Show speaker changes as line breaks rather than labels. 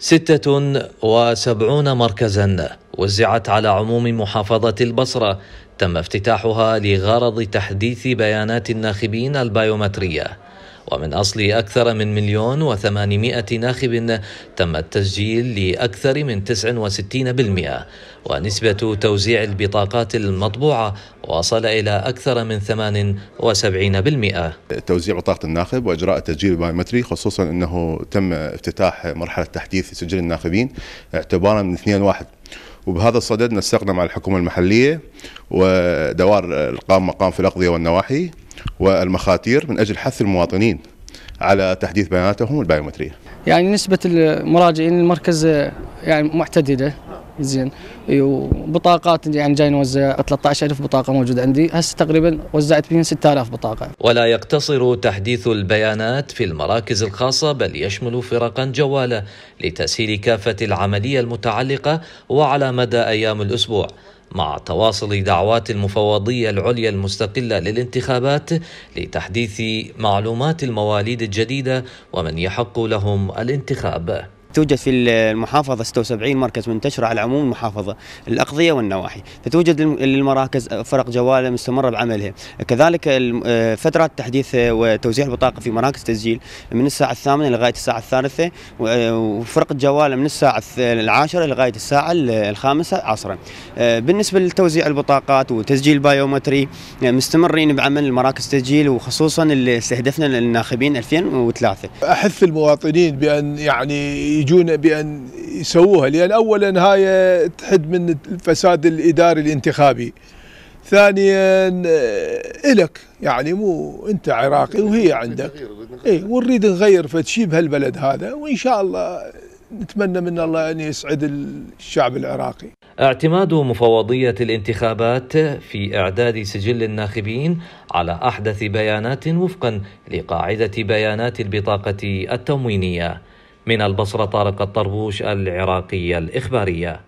ستة وسبعون مركزا وزعت على عموم محافظة البصرة تم افتتاحها لغرض تحديث بيانات الناخبين البيومتريه ومن أصل أكثر من مليون وثمانمائة ناخب تم التسجيل لأكثر من 69% ونسبة توزيع البطاقات المطبوعة وصل إلى أكثر من
78% توزيع بطاقة الناخب وإجراء التسجيل البايومتري خصوصا أنه تم افتتاح مرحلة تحديث سجل الناخبين اعتبارا من 2 واحد وبهذا الصدد نسقنا مع الحكومة المحلية ودوار القام مقام في الأقضية والنواحي والمخاتير من أجل حث المواطنين على تحديث بياناتهم البايومترية
يعني نسبة المراجعين المركز يعني معتدلة زين وبطاقات يعني جاي نوزع 13000 بطاقه موجوده عندي هسه تقريبا وزعت بين 6000 بطاقه
ولا يقتصر تحديث البيانات في المراكز الخاصه بل يشمل فرقا جواله لتسهيل كافه العمليه المتعلقه وعلى مدى ايام الاسبوع مع تواصل دعوات المفوضية العليا المستقلة للانتخابات لتحديث معلومات المواليد الجديدة ومن يحق لهم الانتخاب
توجد في المحافظة 76 مركز منتشرة على عموم المحافظة الأقضية والنواحي فتوجد للمراكز فرق جوالة مستمرة بعملها كذلك آه، فترات تحديث وتوزيع البطاقة في مراكز تسجيل من الساعة الثامنة لغاية الساعة الثالثة آه، وفرق الجوالة من الساعة العاشرة لغاية الساعة الخامسة عصرا آه، بالنسبة لتوزيع البطاقات وتسجيل بايومتري مستمرين بعمل المراكز التسجيل وخصوصا اللي استهدفنا للناخبين 2003
أحث المواطنين بأن يعني يجون بان يسووها لان اولا هاي تحد من الفساد الاداري الانتخابي ثانيا الك يعني مو انت عراقي وهي عندك اي ونريد نغير فتشي بهالبلد هذا وان شاء الله نتمنى من الله ان يسعد الشعب العراقي.
اعتماد مفوضيه الانتخابات في اعداد سجل الناخبين على احدث بيانات وفقا لقاعده بيانات البطاقه التموينيه. من البصرة طارق الطربوش العراقية الإخبارية